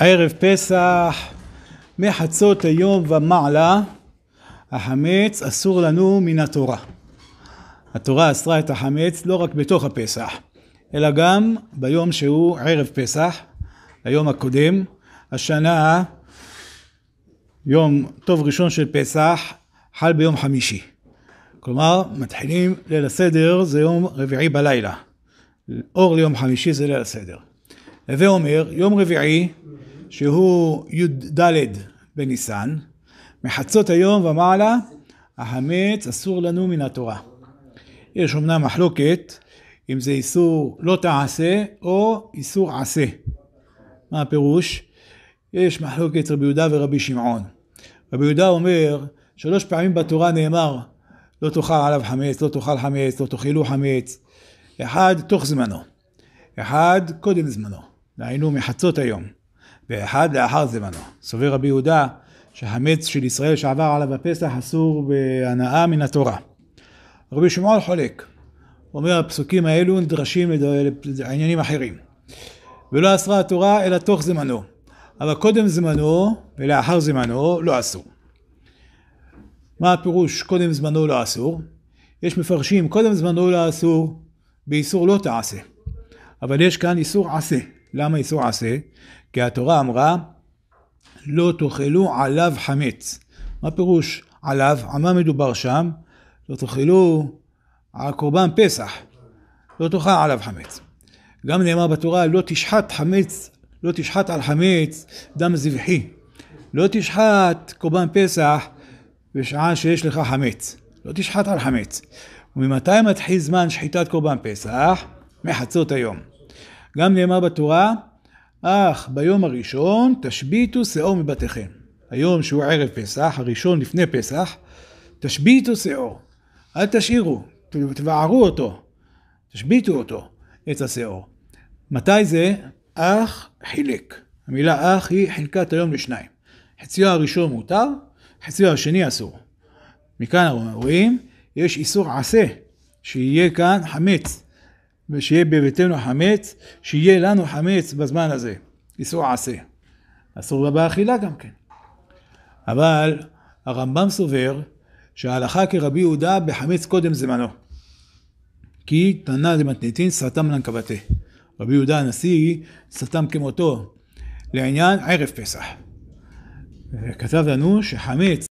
ערב פסח, מחצות היום ומעלה, החמץ אסור לנו מן התורה. התורה אסרה את החמץ לא רק בתוך הפסח, אלא גם ביום שהוא ערב פסח, היום הקודם. השנה, יום טוב ראשון של פסח, חל ביום חמישי. כלומר, מתחילים ליל הסדר, זה יום רביעי בלילה. אור ליום חמישי זה ליל הסדר. הווה אומר, יום רביעי, שהוא י"ד בניסן, מחצות היום ומעלה, החמץ אסור לנו מן התורה. יש אומנם מחלוקת אם זה איסור לא תעשה או איסור עשה. מה הפירוש? יש מחלוקת רבי יהודה ורבי שמעון. רבי יהודה אומר, שלוש פעמים בתורה נאמר, לא תאכל עליו חמץ, לא תאכל חמץ, לא תאכלו חמץ. אחד תוך זמנו, אחד קודם זמנו. דהיינו מחצות היום, ואחד לאחר זמנו. סובר רבי יהודה שהמץ של ישראל שעבר עליו בפסח אסור בהנאה מן התורה. רבי שמעון חולק, אומר הפסוקים האלו נדרשים לעניינים אחרים. ולא אסרה התורה אלא תוך זמנו, אבל קודם זמנו ולאחר זמנו לא אסור. מה הפירוש קודם זמנו לא אסור? יש מפרשים קודם זמנו לא אסור, באיסור לא תעשה. אבל יש כאן איסור עשה, למה איסור עשה? כי התורה אמרה, לא תאכלו עליו חמץ. מה פירוש עליו? על מה מדובר שם? לא תאכלו על קורבן פסח. לא תאכל עליו חמץ. גם נאמר בתורה, לא תשחט חמץ, לא תשחט על חמץ דם זבחי. לא תשחט קורבן פסח בשעה שיש לך חמץ. לא תשחט על חמץ. וממתי מתחיל זמן שחיטת קורבן פסח? מחצות היום. גם נאמר בתורה, אך ביום הראשון תשביתו שאור מבתיכם. היום שהוא ערב פסח, הראשון לפני פסח, תשביתו שאור. אל תשאירו, תבערו אותו, תשביתו אותו, את השאור. מתי זה? אך חילק. המילה אך היא חלקת היום לשניים. חציו הראשון מותר, חציו השני אסור. מכאן אנחנו רואים, יש איסור עשה, שיהיה כאן חמץ. ושיהיה בביתנו חמץ, שיהיה לנו חמץ בזמן הזה. איסור עשה. אסור לבא אכילה גם כן. אבל הרמב"ם סובר שההלכה כרבי יהודה בחמץ קודם זמנו. כי תנא דמתניתין סתם לנקבתי. רבי יהודה הנשיא סתם כמותו לעניין ערב פסח. כתב לנו שחמץ